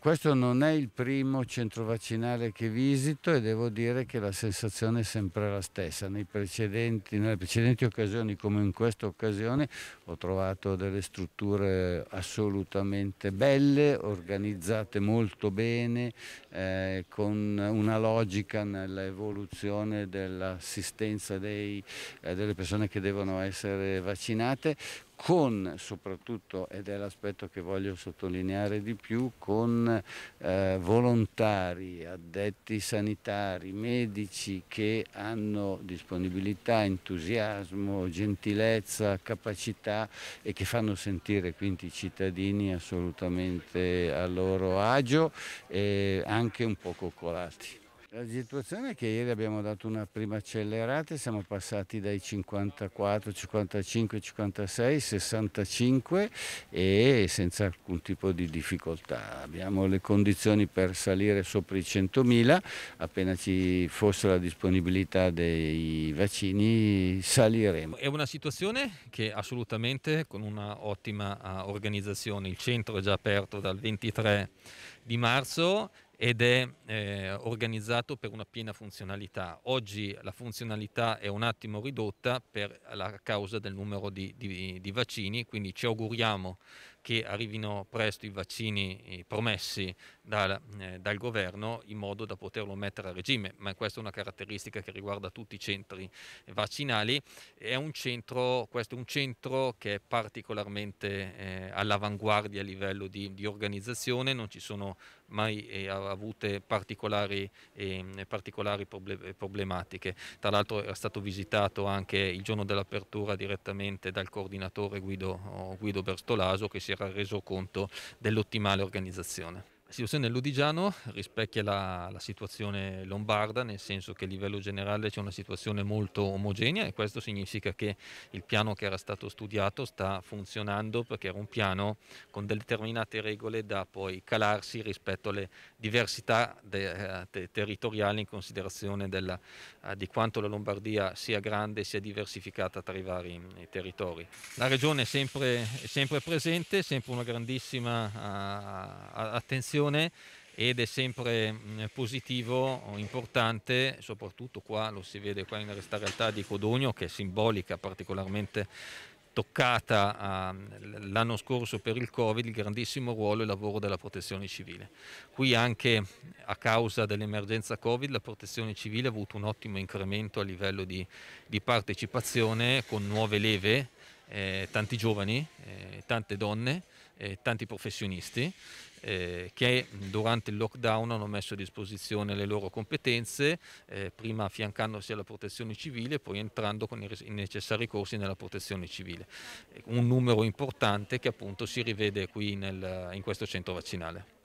Questo non è il primo centro vaccinale che visito e devo dire che la sensazione è sempre la stessa. Precedenti, nelle precedenti occasioni come in questa occasione ho trovato delle strutture assolutamente belle, organizzate molto bene, eh, con una logica nell'evoluzione dell'assistenza eh, delle persone che devono essere vaccinate, con soprattutto, ed è l'aspetto che voglio sottolineare di più, con eh, volontari, addetti sanitari, medici che hanno disponibilità, entusiasmo, gentilezza, capacità e che fanno sentire quindi i cittadini assolutamente a loro agio e anche un po' coccolati. La situazione è che ieri abbiamo dato una prima accelerata e siamo passati dai 54, 55, 56, 65 e senza alcun tipo di difficoltà. Abbiamo le condizioni per salire sopra i 100.000, appena ci fosse la disponibilità dei vaccini saliremo. È una situazione che assolutamente con una ottima ah, organizzazione, il centro è già aperto dal 23 di marzo, ed è eh, organizzato per una piena funzionalità. Oggi la funzionalità è un attimo ridotta per la causa del numero di, di, di vaccini, quindi ci auguriamo che arrivino presto i vaccini promessi dal, eh, dal, governo in modo da poterlo mettere a regime, ma questa è una caratteristica che riguarda tutti i centri vaccinali. È un centro, questo è un centro che è particolarmente eh, all'avanguardia a livello di, di, organizzazione, non ci sono mai... Eh, avute particolari, eh, particolari problematiche. Tra l'altro era stato visitato anche il giorno dell'apertura direttamente dal coordinatore Guido, Guido Bertolaso che si era reso conto dell'ottimale organizzazione. La situazione del Lodigiano rispecchia la, la, situazione lombarda, nel senso che a livello generale c'è una situazione molto omogenea e questo significa che il piano che era stato studiato sta funzionando perché era un piano con determinate regole da poi calarsi rispetto alle diversità de, de, eh, territoriali in considerazione della, eh, di quanto la Lombardia sia grande e sia diversificata tra i vari mm, territori. La regione è sempre, è sempre presente, sempre una grandissima uh, attenzione formazione ed è sempre positivo, importante, soprattutto qua lo si vede qua in questa realtà di Codogno che è simbolica, particolarmente toccata uh, l'anno scorso per il Covid, il grandissimo ruolo e lavoro della protezione civile. Qui anche a causa dell'emergenza Covid la protezione civile ha avuto un ottimo incremento a livello di, di partecipazione con nuove leve, eh, tanti giovani, eh, tante donne eh, tanti professionisti eh, che durante il lockdown hanno messo a disposizione le loro competenze, eh, prima affiancandosi alla protezione civile, e poi entrando con i, i necessari corsi nella protezione civile. Un numero importante che appunto si rivede qui nel, in questo centro vaccinale.